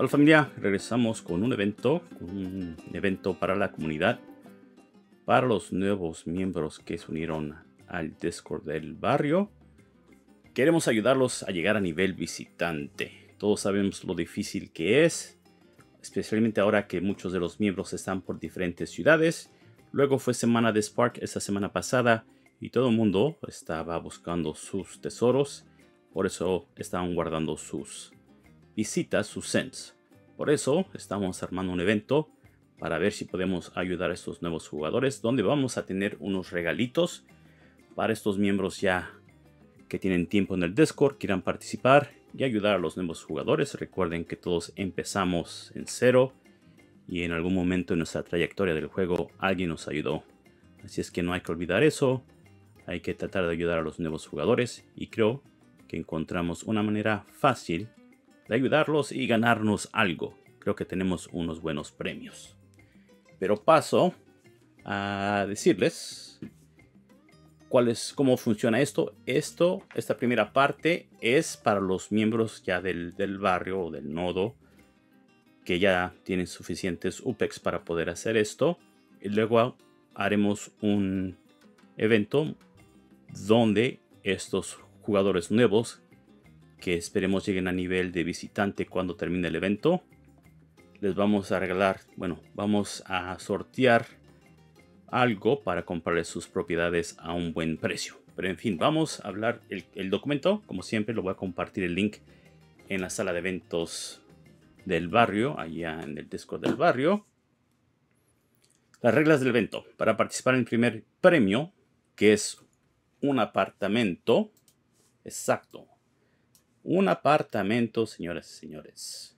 Hola familia, regresamos con un evento, un evento para la comunidad, para los nuevos miembros que se unieron al Discord del barrio. Queremos ayudarlos a llegar a nivel visitante. Todos sabemos lo difícil que es, especialmente ahora que muchos de los miembros están por diferentes ciudades. Luego fue semana de Spark esta semana pasada y todo el mundo estaba buscando sus tesoros, por eso estaban guardando sus visitas, sus cents. Por eso estamos armando un evento para ver si podemos ayudar a estos nuevos jugadores, donde vamos a tener unos regalitos para estos miembros ya que tienen tiempo en el Discord, quieran participar y ayudar a los nuevos jugadores. Recuerden que todos empezamos en cero y en algún momento en nuestra trayectoria del juego alguien nos ayudó. Así es que no hay que olvidar eso, hay que tratar de ayudar a los nuevos jugadores y creo que encontramos una manera fácil de ayudarlos y ganarnos algo. Creo que tenemos unos buenos premios. Pero paso a decirles cuál es, cómo funciona esto. Esto, esta primera parte es para los miembros ya del, del barrio o del nodo que ya tienen suficientes UPEX para poder hacer esto. Y luego haremos un evento donde estos jugadores nuevos que esperemos lleguen a nivel de visitante cuando termine el evento. Les vamos a regalar, bueno, vamos a sortear algo para comprarles sus propiedades a un buen precio. Pero en fin, vamos a hablar el, documento. Como siempre, lo voy a compartir el link en la sala de eventos del barrio, allá en el disco del barrio. Las reglas del evento. Para participar en el primer premio, que es un apartamento, exacto, un apartamento, señoras y señores.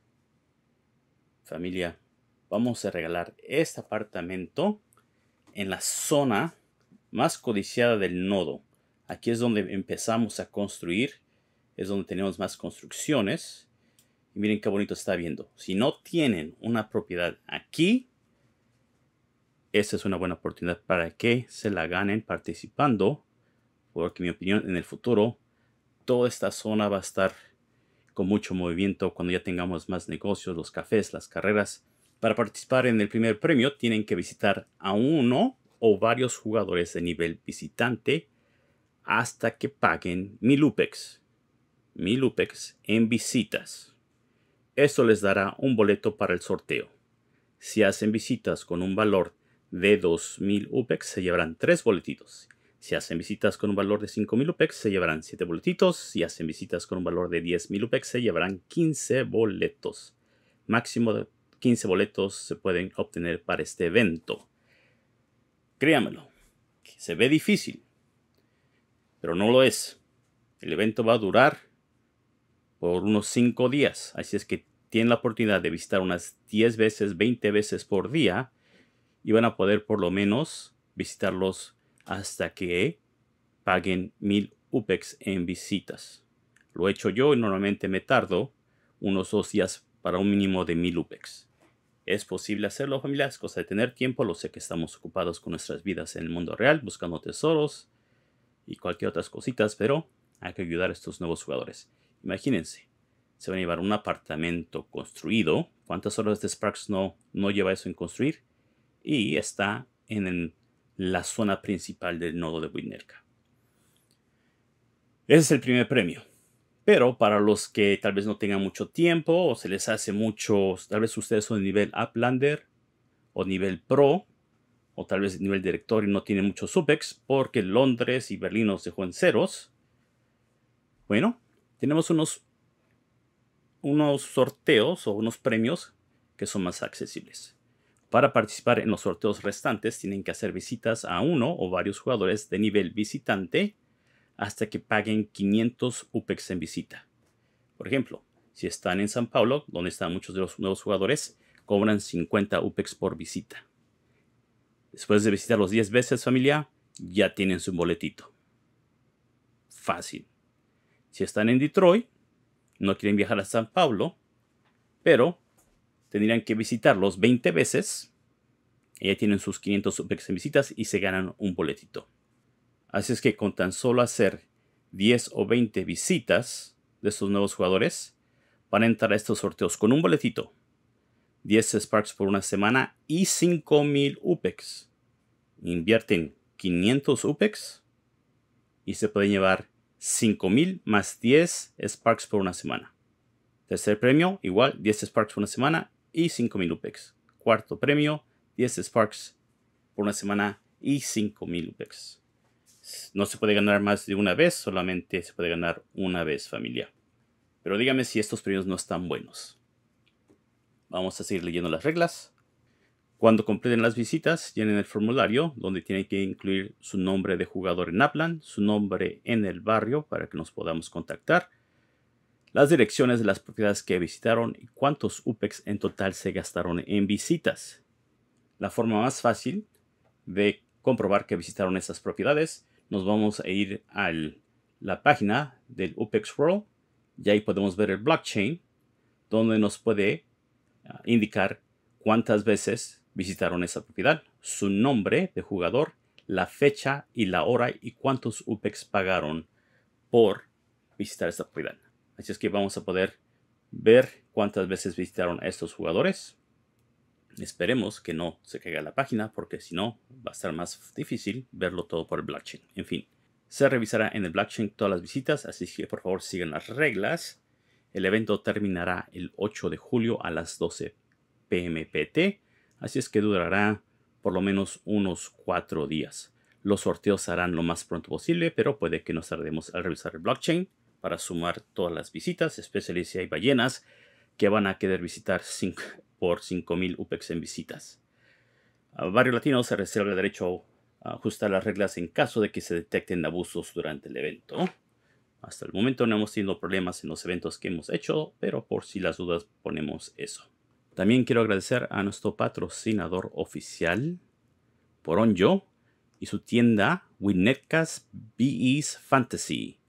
Familia, vamos a regalar este apartamento en la zona más codiciada del nodo. Aquí es donde empezamos a construir, es donde tenemos más construcciones. Y miren qué bonito está viendo. Si no tienen una propiedad aquí, esta es una buena oportunidad para que se la ganen participando, porque mi opinión en el futuro toda esta zona va a estar con mucho movimiento cuando ya tengamos más negocios, los cafés, las carreras. Para participar en el primer premio tienen que visitar a uno o varios jugadores de nivel visitante hasta que paguen mil UPEX, mil UPEX en visitas. Esto les dará un boleto para el sorteo. Si hacen visitas con un valor de 2000 UPEX se llevarán tres boletitos si hacen visitas con un valor de 5.000 UPEX, se llevarán 7 boletitos. Si hacen visitas con un valor de 10.000 UPEX, se llevarán 15 boletos. Máximo de 15 boletos se pueden obtener para este evento. Créamelo, se ve difícil, pero no lo es. El evento va a durar por unos 5 días, así es que tienen la oportunidad de visitar unas 10 veces, 20 veces por día y van a poder por lo menos visitarlos hasta que paguen mil UPEX en visitas. Lo he hecho yo y normalmente me tardo unos dos días para un mínimo de mil UPEX. Es posible hacerlo, familia, es cosa de tener tiempo. Lo sé que estamos ocupados con nuestras vidas en el mundo real, buscando tesoros y cualquier otras cositas, pero hay que ayudar a estos nuevos jugadores. Imagínense, se van a llevar un apartamento construido. ¿Cuántas horas de Sparks no, no lleva eso en construir? Y está en el la zona principal del nodo de Winnerka. Ese es el primer premio. Pero para los que tal vez no tengan mucho tiempo o se les hace mucho, tal vez ustedes son de nivel Uplander o nivel Pro o tal vez nivel director y no tienen mucho supex porque Londres y Berlín nos dejó en ceros. Bueno, tenemos unos, unos sorteos o unos premios que son más accesibles. Para participar en los sorteos restantes tienen que hacer visitas a uno o varios jugadores de nivel visitante hasta que paguen 500 UPEX en visita. Por ejemplo, si están en San Pablo, donde están muchos de los nuevos jugadores, cobran 50 UPEX por visita. Después de visitarlos 10 veces, familia, ya tienen su boletito. Fácil. Si están en Detroit, no quieren viajar a San Pablo, pero tendrían que visitarlos 20 veces. ya tienen sus 500 UPEX en visitas y se ganan un boletito. Así es que con tan solo hacer 10 o 20 visitas de estos nuevos jugadores, van a entrar a estos sorteos con un boletito. 10 Sparks por una semana y 5000 UPEX. Invierten 500 UPEX y se pueden llevar 5000 más 10 Sparks por una semana. Tercer premio, igual 10 Sparks por una semana y 5.000 UPEX. Cuarto premio, 10 Sparks por una semana y 5.000 UPEX. No se puede ganar más de una vez, solamente se puede ganar una vez familia. Pero dígame si estos premios no están buenos. Vamos a seguir leyendo las reglas. Cuando completen las visitas, llenen el formulario donde tienen que incluir su nombre de jugador en Aplan, su nombre en el barrio para que nos podamos contactar las direcciones de las propiedades que visitaron y cuántos UPEX en total se gastaron en visitas. La forma más fácil de comprobar que visitaron esas propiedades, nos vamos a ir a la página del UPEX World y ahí podemos ver el blockchain donde nos puede ah, indicar cuántas veces visitaron esa propiedad, su nombre de jugador, la fecha y la hora y cuántos UPEX pagaron por visitar esa propiedad. Así es que vamos a poder ver cuántas veces visitaron a estos jugadores. Esperemos que no se caiga la página porque si no va a estar más difícil verlo todo por el blockchain. En fin, se revisará en el blockchain todas las visitas, así que por favor sigan las reglas. El evento terminará el 8 de julio a las 12 pm PT, así es que durará por lo menos unos cuatro días. Los sorteos harán lo más pronto posible, pero puede que nos tardemos al revisar el blockchain para sumar todas las visitas, especialmente si hay ballenas que van a querer visitar por 5.000 UPEX en visitas. A Barrio Latino se reserva el derecho a ajustar las reglas en caso de que se detecten abusos durante el evento. Hasta el momento no hemos tenido problemas en los eventos que hemos hecho, pero por si las dudas ponemos eso. También quiero agradecer a nuestro patrocinador oficial, Poronjo, y su tienda Winnetka's BE's Fantasy.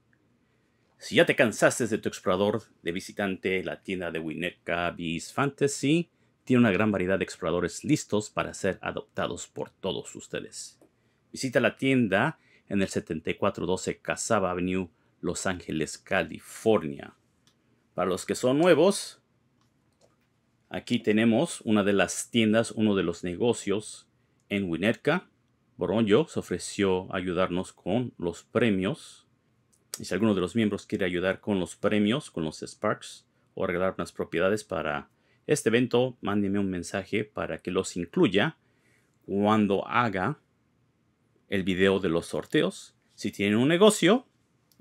Si ya te cansaste de tu explorador de visitante, la tienda de Winnetka Bees Fantasy tiene una gran variedad de exploradores listos para ser adoptados por todos ustedes. Visita la tienda en el 7412 Casaba Avenue, Los Ángeles, California. Para los que son nuevos, aquí tenemos una de las tiendas, uno de los negocios en Winnetka. Boronjo se ofreció ayudarnos con los premios y si alguno de los miembros quiere ayudar con los premios, con los Sparks o regalar unas propiedades para este evento, mándeme un mensaje para que los incluya cuando haga el video de los sorteos. Si tienen un negocio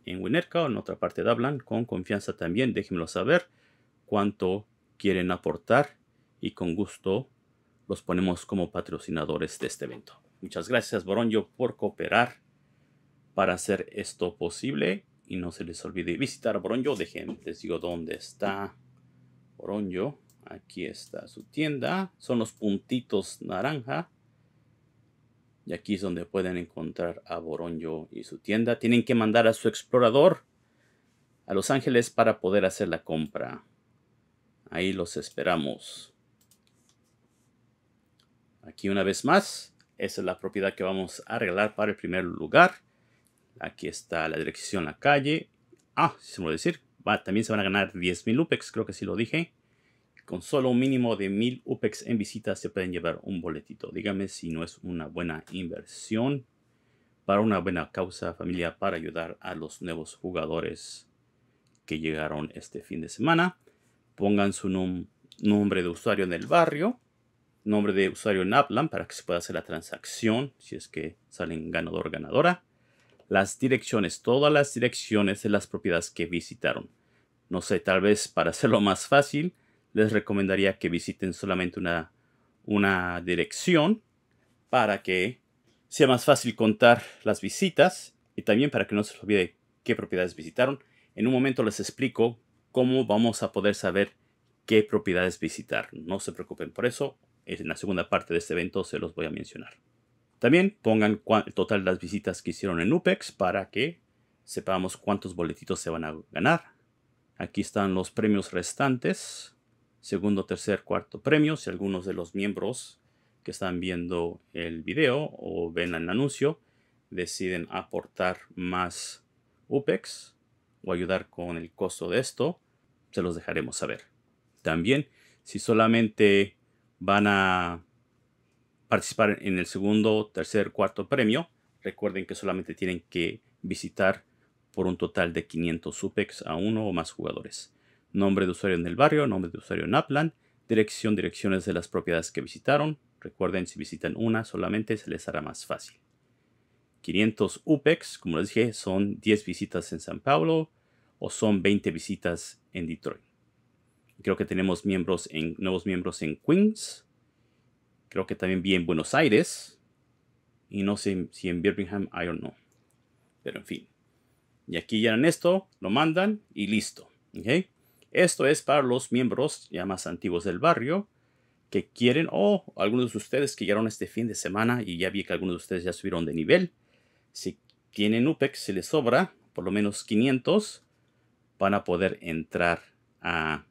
en Winerca o en otra parte de Hablan, con confianza también, déjenmelo saber cuánto quieren aportar y con gusto los ponemos como patrocinadores de este evento. Muchas gracias, Boronjo, por cooperar para hacer esto posible. Y no se les olvide visitar Boronjo. Dejen, les digo dónde está Boronjo. Aquí está su tienda. Son los puntitos naranja. Y aquí es donde pueden encontrar a Boronjo y su tienda. Tienen que mandar a su explorador a Los Ángeles para poder hacer la compra. Ahí los esperamos. Aquí una vez más, esa es la propiedad que vamos a arreglar para el primer lugar. Aquí está la dirección, la calle. Ah, se me decir. Va, también se van a ganar 10.000 UPEX, creo que sí lo dije. Con solo un mínimo de 1.000 UPEX en visita se pueden llevar un boletito. Dígame si no es una buena inversión para una buena causa, familia, para ayudar a los nuevos jugadores que llegaron este fin de semana. Pongan su nombre de usuario en el barrio, nombre de usuario en Aplan para que se pueda hacer la transacción si es que salen ganador ganadora las direcciones, todas las direcciones de las propiedades que visitaron. No sé, tal vez para hacerlo más fácil, les recomendaría que visiten solamente una, una dirección para que sea más fácil contar las visitas y también para que no se olvide qué propiedades visitaron. En un momento les explico cómo vamos a poder saber qué propiedades visitar. No se preocupen por eso, en la segunda parte de este evento se los voy a mencionar. También pongan el total de las visitas que hicieron en UPEX para que sepamos cuántos boletitos se van a ganar. Aquí están los premios restantes, segundo, tercer, cuarto premio. Si algunos de los miembros que están viendo el video o ven el anuncio deciden aportar más UPEX o ayudar con el costo de esto, se los dejaremos saber. También, si solamente van a participar en el segundo, tercer, cuarto premio, recuerden que solamente tienen que visitar por un total de 500 UPEX a uno o más jugadores. Nombre de usuario en el barrio, nombre de usuario en Upland, dirección, direcciones de las propiedades que visitaron. Recuerden, si visitan una solamente se les hará más fácil. 500 UPEX, como les dije, son 10 visitas en San Pablo o son 20 visitas en Detroit. Creo que tenemos miembros en, nuevos miembros en Queens, Creo que también vi en Buenos Aires. Y no sé si en Birmingham, I don't know. Pero en fin. Y aquí ya llenan esto, lo mandan y listo. ¿okay? Esto es para los miembros ya más antiguos del barrio que quieren, o algunos de ustedes que llegaron este fin de semana y ya vi que algunos de ustedes ya subieron de nivel. Si tienen UPEX, si les sobra por lo menos 500, van a poder entrar a,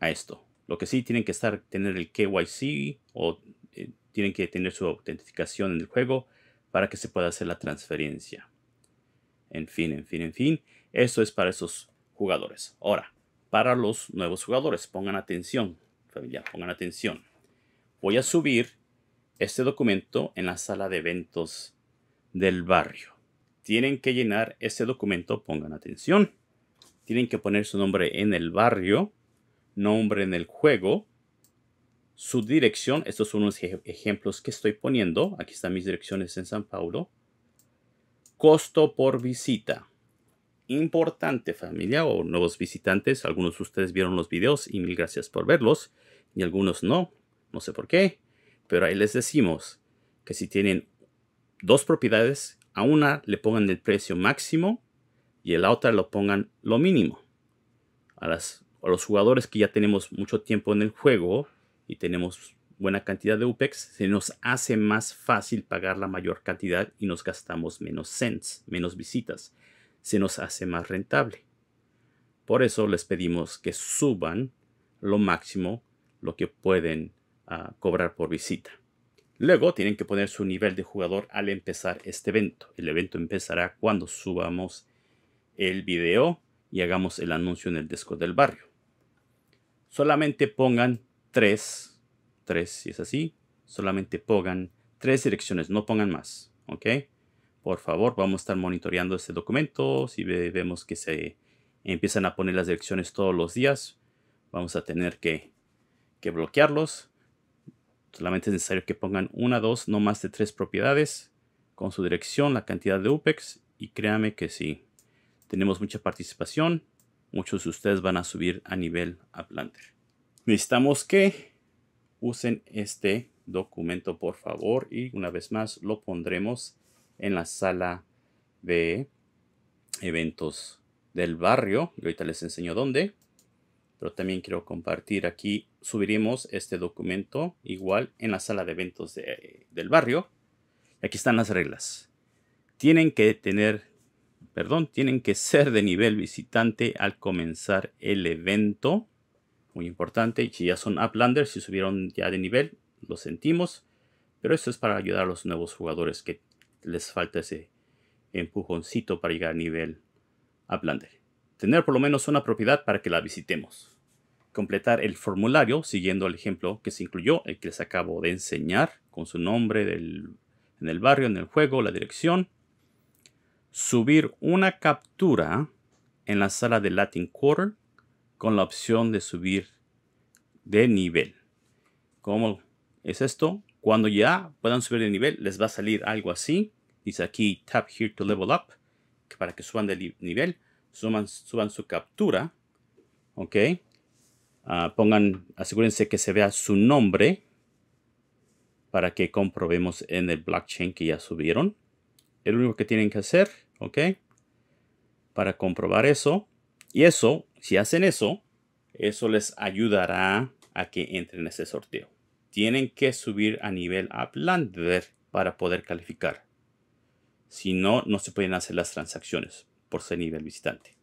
a esto. Lo que sí tienen que estar, tener el KYC o tienen que tener su autentificación en el juego para que se pueda hacer la transferencia. En fin, en fin, en fin. Eso es para esos jugadores. Ahora, para los nuevos jugadores, pongan atención, familia, pongan atención. Voy a subir este documento en la sala de eventos del barrio. Tienen que llenar este documento, pongan atención. Tienen que poner su nombre en el barrio, nombre en el juego su dirección, estos son unos ejemplos que estoy poniendo, aquí están mis direcciones en San Paulo, costo por visita. Importante familia o nuevos visitantes, algunos de ustedes vieron los videos y mil gracias por verlos y algunos no, no sé por qué, pero ahí les decimos que si tienen dos propiedades, a una le pongan el precio máximo y a la otra lo pongan lo mínimo. A, a los jugadores que ya tenemos mucho tiempo en el juego, y tenemos buena cantidad de UPEX, se nos hace más fácil pagar la mayor cantidad y nos gastamos menos cents, menos visitas. Se nos hace más rentable. Por eso les pedimos que suban lo máximo lo que pueden ah, cobrar por visita. Luego tienen que poner su nivel de jugador al empezar este evento. El evento empezará cuando subamos el video y hagamos el anuncio en el disco del barrio. Solamente pongan Tres, 3 si es así, solamente pongan tres direcciones, no pongan más, ¿ok? Por favor, vamos a estar monitoreando este documento. Si vemos que se empiezan a poner las direcciones todos los días, vamos a tener que, bloquearlos. Solamente es necesario que pongan una, dos, no más de tres propiedades con su dirección, la cantidad de UPEX y créame que sí, tenemos mucha participación. Muchos de ustedes van a subir a nivel a planter necesitamos que usen este documento por favor y una vez más lo pondremos en la sala de eventos del barrio y ahorita les enseño dónde pero también quiero compartir aquí subiremos este documento igual en la sala de eventos del barrio aquí están las reglas tienen que tener perdón tienen que ser de nivel visitante al comenzar el evento muy importante. Y si ya son Uplanders, si subieron ya de nivel, lo sentimos. Pero esto es para ayudar a los nuevos jugadores que les falta ese empujoncito para llegar a nivel Uplander. Tener por lo menos una propiedad para que la visitemos. Completar el formulario siguiendo el ejemplo que se incluyó, el que les acabo de enseñar, con su nombre en el barrio, en el juego, la dirección. Subir una captura en la sala de Latin Quarter con la opción de subir de nivel. ¿Cómo es esto? Cuando ya puedan subir de nivel, les va a salir algo así. Dice aquí, tap here to level up, para que suban de nivel, suban, suban su captura, ¿ok? Ah, pongan, asegúrense que se vea su nombre para que comprobemos en el blockchain que ya subieron. El único que tienen que hacer, ¿ok? Para comprobar eso. Y eso si hacen eso, eso les ayudará a que entren a ese sorteo. Tienen que subir a nivel Uplander para poder calificar. Si no, no se pueden hacer las transacciones por ser nivel visitante.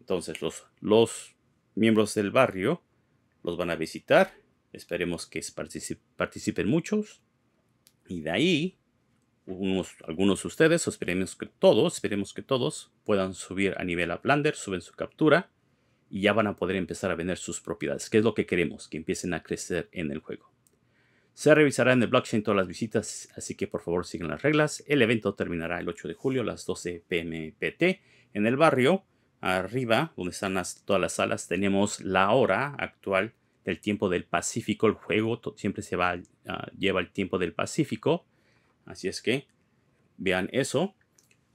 Entonces los, los miembros del barrio los van a visitar. Esperemos que participen muchos. Y de ahí, algunos de ustedes, esperemos que todos, esperemos que todos puedan subir a nivel Uplander, suben su captura y ya van a poder empezar a vender sus propiedades, que es lo que queremos, que empiecen a crecer en el juego. Se revisará en el blockchain todas las visitas, así que por favor sigan las reglas. El evento terminará el 8 de julio a las 12 pm PT en el barrio. Arriba, donde están todas las salas, tenemos la hora actual del tiempo del Pacífico. El juego siempre se va, ah, lleva el tiempo del Pacífico. Así es que vean eso.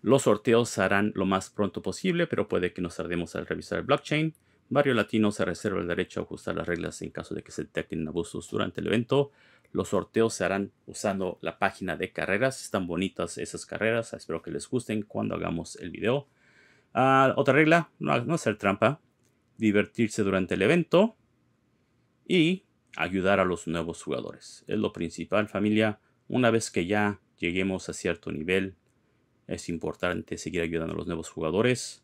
Los sorteos se harán lo más pronto posible, pero puede que nos tardemos al revisar el blockchain. Barrio Latino se reserva el derecho a ajustar las reglas en caso de que se detecten abusos durante el evento. Los sorteos se harán usando la página de carreras. Están bonitas esas carreras. Espero que les gusten cuando hagamos el video. Ah, otra regla, no hacer trampa. Divertirse durante el evento. Y ayudar a los nuevos jugadores. Es lo principal, familia. Una vez que ya lleguemos a cierto nivel, es importante seguir ayudando a los nuevos jugadores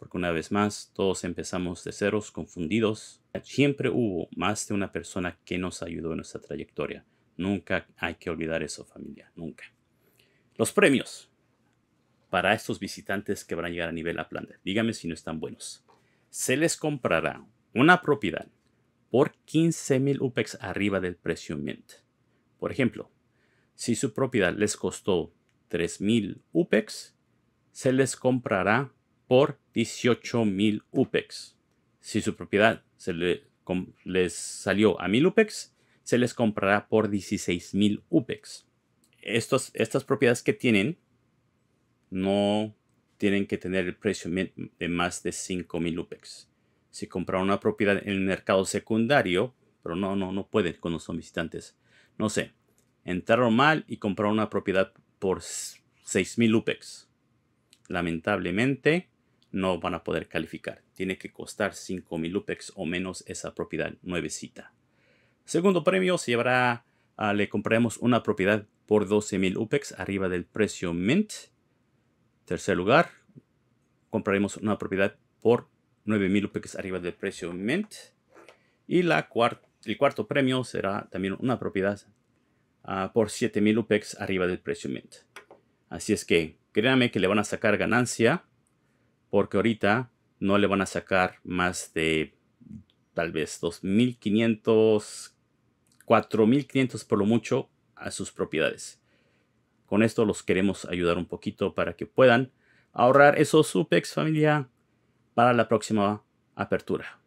porque una vez más todos empezamos de ceros, confundidos. Siempre hubo más de una persona que nos ayudó en nuestra trayectoria. Nunca hay que olvidar eso, familia, nunca. Los premios para estos visitantes que van a llegar a nivel planta. dígame si no están buenos. Se les comprará una propiedad por 15,000 UPEX arriba del precio mint. Por ejemplo, si su propiedad les costó 3,000 UPEX, se les comprará por 18.000 UPEX. Si su propiedad se les salió a 1.000 UPEX, se les comprará por 16.000 UPEX. Estos, estas propiedades que tienen no tienen que tener el precio de más de 5.000 UPEX. Si compraron una propiedad en el mercado secundario, pero no, no, no pueden cuando son visitantes. No sé, entraron mal y compraron una propiedad por 6.000 UPEX. Lamentablemente, no van a poder calificar. Tiene que costar 5.000 UPEX o menos esa propiedad nuevecita. Segundo premio se llevará, ah, le compraremos una propiedad por 12.000 UPEX arriba del precio Mint. Tercer lugar, compraremos una propiedad por 9.000 UPEX arriba del precio Mint. Y la el cuarto premio será también una propiedad ah, por por 7.000 UPEX arriba del precio Mint. Así es que créanme que le van a sacar ganancia porque ahorita no le van a sacar más de tal vez 2.500, 4.500 por lo mucho a sus propiedades. Con esto los queremos ayudar un poquito para que puedan ahorrar esos UPEX familia para la próxima apertura.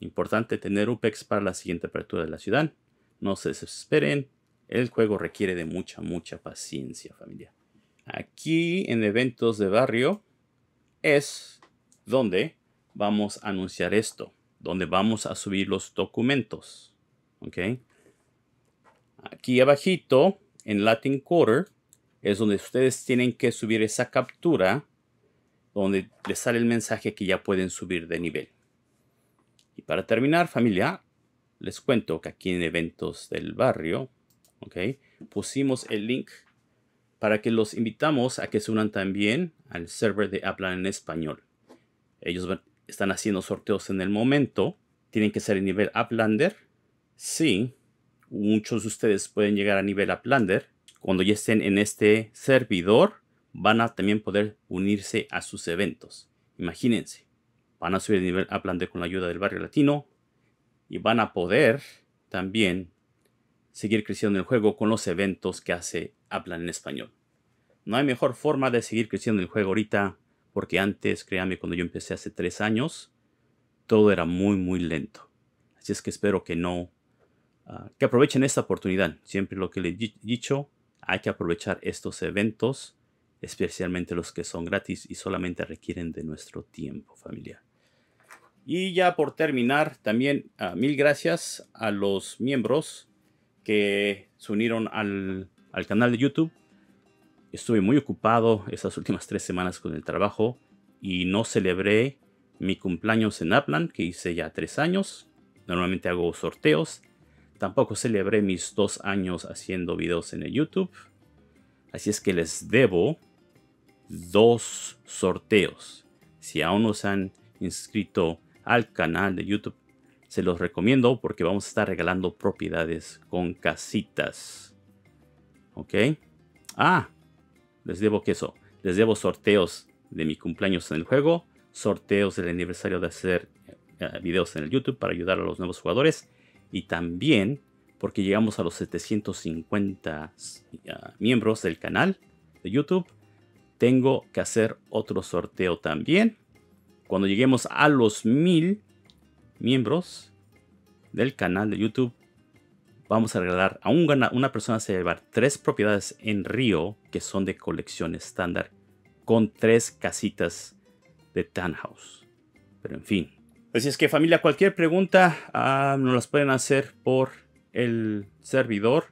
Importante tener UPEX para la siguiente apertura de la ciudad. No se desesperen. El juego requiere de mucha, mucha paciencia familia. Aquí en eventos de barrio es donde vamos a anunciar esto, donde vamos a subir los documentos. ¿Ok? Aquí abajito, en Latin Quarter, es donde ustedes tienen que subir esa captura, donde les sale el mensaje que ya pueden subir de nivel. Y para terminar, familia, les cuento que aquí en eventos del barrio, ¿ok? Pusimos el link para que los invitamos a que se unan también al server de Hablan en Español. Ellos están haciendo sorteos en el momento. Tienen que ser en nivel Uplander. Sí, muchos de ustedes pueden llegar a nivel Uplander. Cuando ya estén en este servidor, van a también poder unirse a sus eventos. Imagínense, van a subir de nivel Uplander con la ayuda del barrio latino y van a poder también seguir creciendo el juego con los eventos que hace hablan en español. No hay mejor forma de seguir creciendo el juego ahorita, porque antes, créanme, cuando yo empecé hace tres años, todo era muy, muy lento. Así es que espero que no, ah, que aprovechen esta oportunidad. Siempre lo que les he dicho, hay que aprovechar estos eventos, especialmente los que son gratis y solamente requieren de nuestro tiempo familiar. Y ya por terminar, también ah, mil gracias a los miembros que se unieron al al canal de YouTube. Estuve muy ocupado estas últimas tres semanas con el trabajo y no celebré mi cumpleaños en Upland, que hice ya tres años. Normalmente hago sorteos. Tampoco celebré mis dos años haciendo videos en el YouTube. Así es que les debo dos sorteos. Si aún no se han inscrito al canal de YouTube, se los recomiendo porque vamos a estar regalando propiedades con casitas. ¿Ok? Ah, les debo queso. Les debo sorteos de mi cumpleaños en el juego. Sorteos del aniversario de hacer eh, eh, videos en el YouTube para ayudar a los nuevos jugadores. Y también porque llegamos a los 750 ah, miembros del canal de YouTube. Tengo que hacer otro sorteo también. Cuando lleguemos a los 1000 miembros del canal de YouTube, vamos a regalar a una persona se llevar tres propiedades en Río que son de colección estándar con tres casitas de Townhouse. Pero en fin. Así es que familia, cualquier pregunta ah, nos las pueden hacer por el servidor.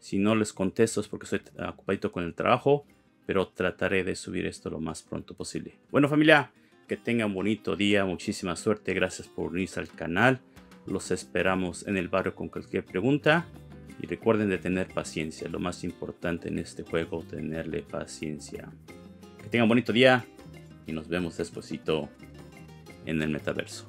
Si no les contesto es porque estoy ocupadito con el trabajo, pero trataré de subir esto lo más pronto posible. Bueno familia, que tengan bonito día, muchísima suerte, gracias por unirse al canal. Los esperamos en el barrio con cualquier pregunta y recuerden de tener paciencia. Lo más importante en este juego, tenerle paciencia. Que tengan bonito día y nos vemos despuesito en el metaverso.